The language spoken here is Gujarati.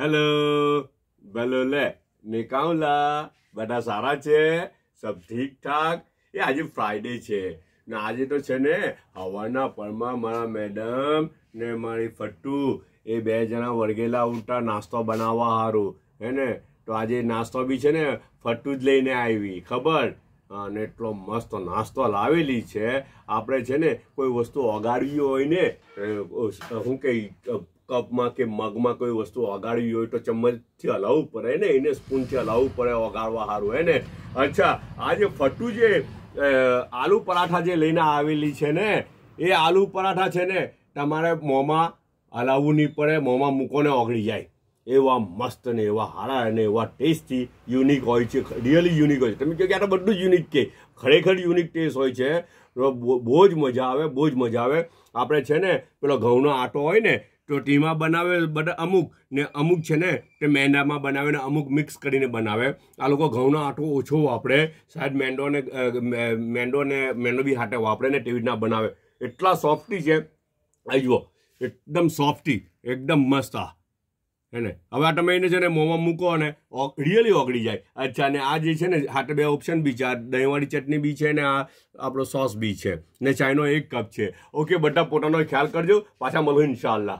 હેલો ભલો લે નિકાઉલા બધા સારા છે સબ ઠીક ઠાક એ આજે ફ્રાઈડે છે ને આજે તો છે ને હવાના પળમાં મારા મેડમ ને મારી ફટ્ટુ એ બે જણા વળગેલા ઉઠા નાસ્તો બનાવવા સારું હે ને તો આજે નાસ્તો બી છે ને ફટ્ટુ જ લઈને આવી ખબર અને એટલો મસ્ત નાસ્તો લાવેલી છે આપણે છે ને કોઈ વસ્તુ ઓગાડવી હોય ને શું કહી કપમાં કે મગમાં કોઈ વસ્તુ ઓગાળવી હોય તો ચમચથી હલાવવું પડે ને એને સ્પૂનથી હલાવવું પડે ઓગાળવા સારું હે ને અચ્છા આ જે ફટું જે આલુ પરાઠા જે લઈને આવેલી છે ને એ આલુ પરાઠા છે ને તમારે મોંમાં હલાવવું નહીં પડે મોંમાં મૂકોને ઓગળી જાય એવા મસ્ત ને એવા હારા અને એવા ટેસ્ટથી યુનિક હોય છે રિયલી યુનિક હોય છે તમે કહો કે આ તો બધું જ યુનિક કે ખરેખર યુનિક ટેસ્ટ હોય છે બહુ જ મજા આવે બહુ જ મજા આવે આપણે છે ને પેલો ઘઉંનો આટો હોય ને તો ટીમાં બનાવે બધા અમુક ને અમુક છે ને તે મેંદામાં બનાવે ને અમુક મિક્સ કરીને બનાવે આ લોકો ઘઉંનો આટો ઓછો વાપરે શાયદ મેંડો ને મેંડો બી હાટે વાપરે ને તેવી રીતના બનાવે એટલા સોફ્ટી છે આ જુઓ એકદમ સોફ્ટી એકદમ મસ્ત આ હેને હવે આ તમે એને છે ને મોંમાં મૂકો અને રિયલી ઓગળી જાય અચ્છા ને આ જે છે ને હાટે બે ઓપ્શન બી છે આ દહીંવાળી ચટણી બી છે ને આ આપણો સોસ બી છે ને ચાયનો એક કપ છે ઓકે બધા પોતાનો ખ્યાલ કરજો પાછા મળો ઇન્શાલ્લાહ